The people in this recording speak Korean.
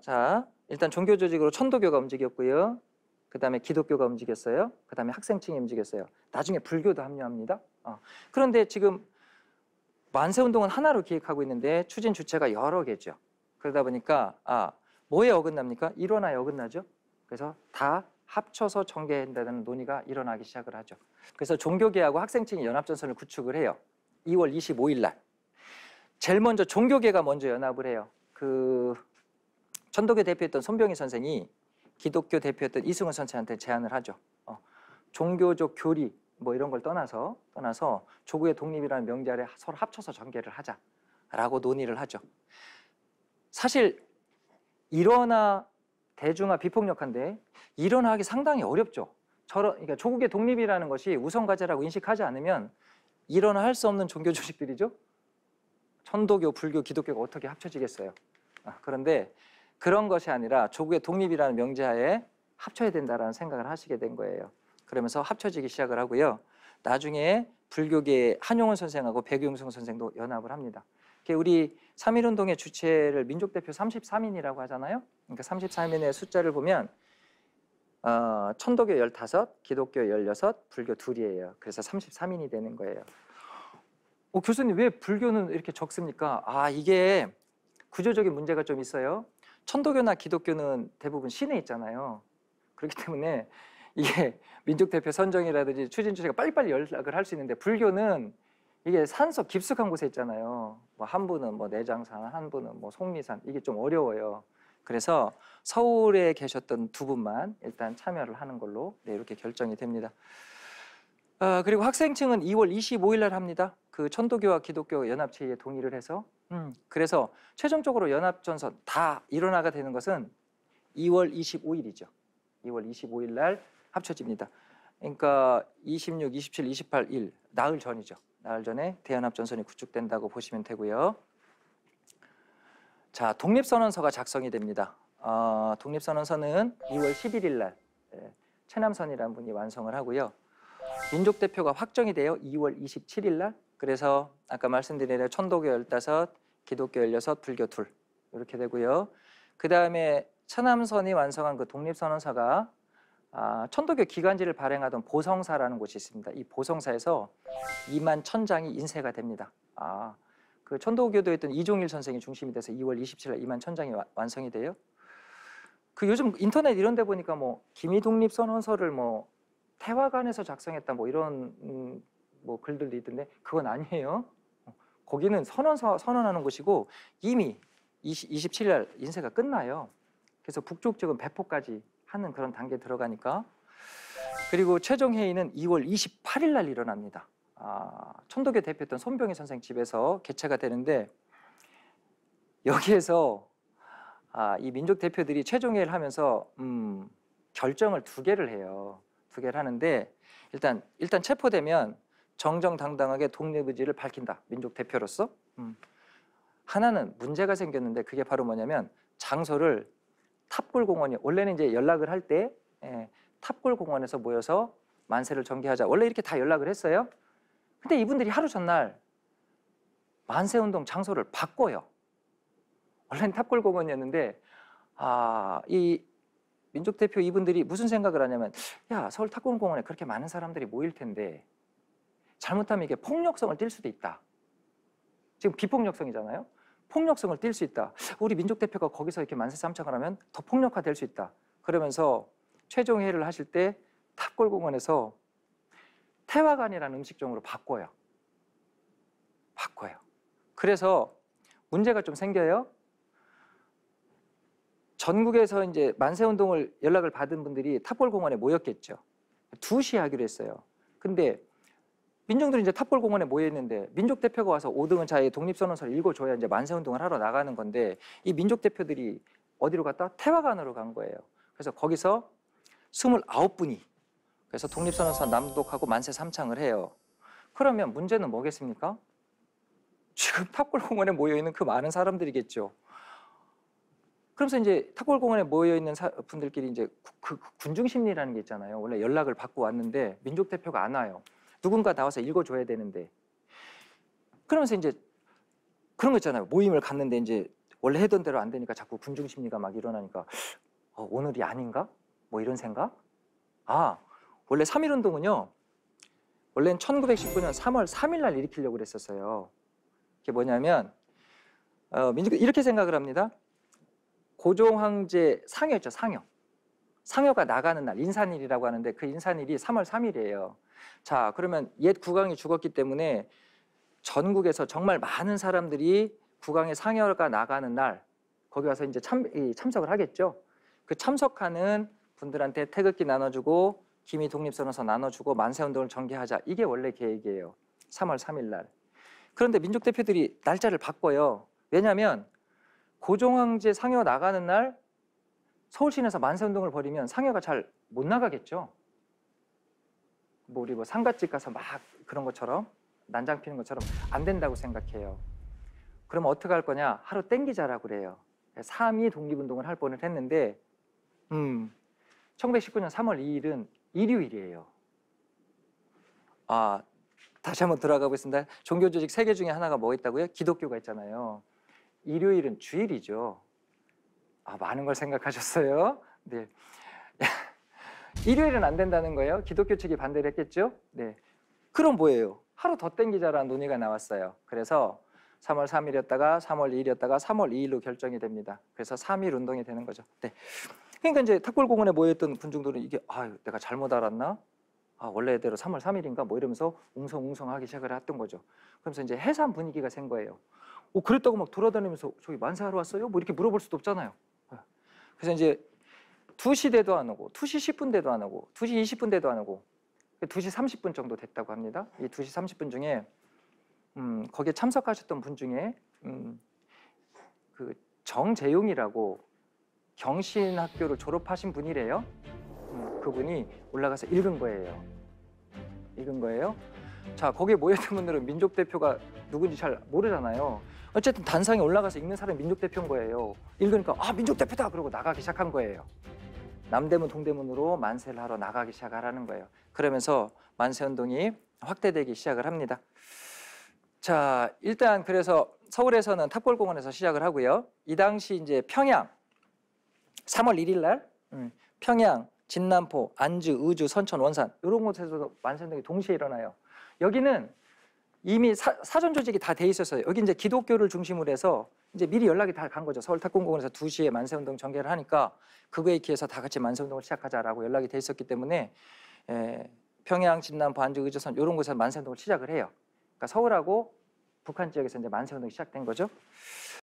자, 일단 종교 조직으로 천도교가 움직였고요. 그다음에 기독교가 움직였어요. 그다음에 학생층이 움직였어요. 나중에 불교도 합류합니다. 어. 그런데 지금 만세 운동은 하나로 기획하고 있는데 추진 주체가 여러 개죠. 그러다 보니까 아, 뭐에 어긋납니까? 일어나에 어긋나죠. 그래서 다 합쳐서 전개한다는 논의가 일어나기 시작을 하죠. 그래서 종교계하고 학생층이 연합전선을 구축을 해요. 2월 25일 날. 제일 먼저 종교계가 먼저 연합을 해요. 그 천도교 대표였던 손병희 선생이 기독교 대표였던 이승훈 선생한테 제안을 하죠. 어, 종교적 교리 뭐 이런 걸 떠나서 떠나서 조국의 독립이라는 명제를 서로 합쳐서 전개를 하자라고 논의를 하죠. 사실 일어나 대중화 비폭력한데 일어나기 상당히 어렵죠. 저런 그러니까 조국의 독립이라는 것이 우선 과제라고 인식하지 않으면 일어나 할 수 없는 종교 조직들이죠. 천도교, 불교, 기독교가 어떻게 합쳐지겠어요? 아, 그런데 그런 것이 아니라 조국의 독립이라는 명제하에 합쳐야 된다라는 생각을 하시게 된 거예요. 그러면서 합쳐지기 시작을 하고요. 나중에 불교계 의 한용운 선생하고 백용성 선생도 연합을 합니다. 우리 3.1운동의 주체를 민족대표 33인이라고 하잖아요. 그러니까 33인의 숫자를 보면 어, 천도교 15, 기독교 16, 불교 둘이에요. 그래서 33인이 되는 거예요. 어, 교수님 왜 불교는 이렇게 적습니까? 아 이게 구조적인 문제가 좀 있어요. 천도교나 기독교는 대부분 시내 있잖아요. 그렇기 때문에 이게 민족 대표 선정이라든지 추진 주제가 빨리빨리 연락을 할 수 있는데 불교는 이게 산속 깊숙한 곳에 있잖아요. 뭐 한 분은 뭐 내장산, 한 분은 뭐 속리산 이게 좀 어려워요. 그래서 서울에 계셨던 두 분만 일단 참여를 하는 걸로 네, 이렇게 결정이 됩니다. 아, 그리고 학생층은 2월 25일 날 합니다. 그 천도교와 기독교 연합체의에 동의를 해서 음, 그래서 최종적으로 연합전선 다 일어나가 되는 것은 2월 25일이죠. 2월 25일 날 합쳐집니다. 그러니까 26, 27, 28, 일 나흘 전이죠. 나흘 전에 대연합전선이 구축된다고 보시면 되고요. 자, 독립선언서가 작성이 됩니다. 어, 독립선언서는 2월 11일 날 예, 최남선이라는 분이 완성을 하고요. 민족 대표가 확정이 되어 2월 27일 날 그래서 아까 말씀드린 대로 천도교 15, 기독교 16, 불교 2 이렇게 되고요. 그 다음에 천암선이 완성한 그 독립선언서가 아, 천도교 기간지를 발행하던 보성사라는 곳이 있습니다. 이 보성사에서 2만 천장이 인쇄가 됩니다. 아, 그 천도교도에 있던 이종일 선생이 중심이 돼서 2월 27일 2만 천장이 와, 완성이 돼요. 그 요즘 인터넷 이런 데 보니까 뭐 기미독립 선언서를 뭐 태화관에서 작성했다 뭐 이런 음, 뭐 글들도 있던데 그건 아니에요. 거기는 선언 선언하는 곳이고 이미 20, 27일 인쇄가 끝나요. 그래서 북쪽 지금 배포까지 하는 그런 단계 들어가니까 그리고 최종 회의는 2월 28일 날 일어납니다. 아, 천도교 대표였던 손병희 선생 집에서 개최가 되는데 여기에서 아, 이 민족 대표들이 최종 회의를 하면서 음, 결정을 두 개를 해요. 두 개를 하는데 일단 일단 체포되면 정정당당하게 독립 의지를 밝힌다. 민족 대표로서. 음. 하나는 문제가 생겼는데 그게 바로 뭐냐면 장소를 탑골 공원이 원래는 이제 연락을 할때 예, 탑골 공원에서 모여서 만세를 전개하자. 원래 이렇게 다 연락을 했어요. 근데 이분들이 하루 전날 만세 운동 장소를 바꿔요. 원래는 탑골 공원이었는데 아, 이 민족 대표 이분들이 무슨 생각을 하냐면 야, 서울 탑골 공원에 그렇게 많은 사람들이 모일 텐데 잘못하면 이게 폭력성을 띨 수도 있다. 지금 비폭력성이잖아요. 폭력성을 띨 수 있다. 우리 민족 대표가 거기서 이렇게 만세 삼창을 하면 더 폭력화될 수 있다. 그러면서 최종 회의를 하실 때 탑골공원에서 태화관이라는 음식점으로 바꿔요. 바꿔요. 그래서 문제가 좀 생겨요. 전국에서 이제 만세 운동을 연락을 받은 분들이 탑골공원에 모였겠죠. 2시 하기로 했어요. 근데 민중들이 이제 탑골 공원에 모여 있는데 민족 대표가 와서 5등은 자의 독립선언서를 읽어줘야 이제 만세 운동을 하러 나가는 건데 이 민족 대표들이 어디로 갔다 태화관으로 간 거예요. 그래서 거기서 29분이 그래서 독립선언서 남독하고 만세 삼창을 해요. 그러면 문제는 뭐겠습니까? 지금 탑골 공원에 모여 있는 그 많은 사람들이겠죠. 그러면서 이제 탑골 공원에 모여 있는 분들끼리 이제 그, 그 군중 심리라는 게 있잖아요. 원래 연락을 받고 왔는데 민족 대표가 안 와요. 누군가 나와서 읽어줘야 되는데 그러면서 이제 그런 거 있잖아요. 모임을 갔는데 이제 원래 해던 대로 안 되니까 자꾸 군중 심리가 막 일어나니까 어, 오늘이 아닌가? 뭐 이런 생각? 아 원래 3 1 운동은요. 원래는 1919년 3월 3일 날 일으키려고 그랬었어요. 그게 뭐냐면 어, 민족 이렇게 생각을 합니다. 고종 황제 상여있죠 상여. 상여가 나가는 날 인산일이라고 하는데 그 인산일이 3월 3일이에요. 자, 그러면 옛 국왕이 죽었기 때문에 전국에서 정말 많은 사람들이 국왕의 상여가 나가는 날 거기 와서 이제 참, 참석을 하겠죠. 그 참석하는 분들한테 태극기 나눠주고 기미 독립선언서 나눠주고 만세운동을 전개하자 이게 원래 계획이에요. 3월 3일 날. 그런데 민족 대표들이 날짜를 바꿔요. 왜냐하면 고종황제 상여 나가는 날 서울 시내에서 만세운동을 벌이면 상여가 잘 못 나가겠죠. 뭐 우리 뭐 상가집 가서 막 그런 것처럼 난장 피는 것처럼 안 된다고 생각해요. 그럼 어떻게 할 거냐? 하루 땡기자라고 그래요. 3위 독립운동을 할 뻔을 했는데, 음, 1919년 3월 2일은 일요일이에요. 아, 다시 한번 들어가 보겠습니다. 종교조직 세개 중에 하나가 뭐 있다고요? 기독교가 있잖아요. 일요일은 주일이죠. 아, 많은 걸 생각하셨어요? 네. 일요일은 안 된다는 거예요. 기독교 측이 반대를 했겠죠? 네. 그럼 뭐예요? 하루 더 땡기자라는 논의가 나왔어요. 그래서 3월 3일이었다가 3월 2일이었다가 3월 2일로 결정이 됩니다. 그래서 3일 운동이 되는 거죠. 네. 그러니까 이제 탁골공원에 모여있던 군중들은 이게 아 내가 잘못 알았나? 아 원래대로 3월 3일인가 뭐 이러면서 웅성웅성하기 시작을 했던 거죠. 그러면서 이제 해산 분위기가 생 거예요. 오 그랬다고 막 돌아다니면서 저기 만세하러 왔어요? 뭐 이렇게 물어볼 수도 없잖아요. 네. 그래서 이제 2시 대도 안 오고 2시 10분 대도 안 오고 2시 20분 대도 안 오고 2시 그 30분 정도 됐다고 합니다. 이 2시 30분 중에 음, 거기에 참석하셨던 분 중에 음, 그 정재용이라고 경신학교를 졸업하신 분이래요. 음, 그분이 올라가서 읽은 거예요. 읽은 거예요. 자 거기에 모였던 분들은 민족 대표가 누군지 잘 모르잖아요. 어쨌든 단상에 올라가서 읽는 사람이 민족 대표인 거예요. 읽으니까 아 민족 대표다 그러고 나가기 시작한 거예요. 남대문 동대문으로 만세를 하러 나가기 시작하라는 거예요. 그러면서 만세 운동이 확대되기 시작을 합니다. 자, 일단 그래서 서울에서는 탑골공원에서 시작을 하고요. 이 당시 이제 평양 3월 1일 날 음, 평양, 진남포, 안주, 의주, 선천, 원산 이런 곳에서도 만세 운동이 동시에 일어나요. 여기는 이미 사, 전 조직이 다 돼 있었어요. 여기 이제 기독교를 중심으로 해서 이제 미리 연락이 다 간 거죠. 서울탁공공원에서 2시에 만세운동 전개를 하니까 그거에 기해서 다 같이 만세운동을 시작하자라고 연락이 돼 있었기 때문에 에, 예, 평양, 진남, 반주, 의조선 이런 곳에서 만세운동을 시작을 해요. 그러니까 서울하고 북한 지역에서 이제 만세운동이 시작된 거죠.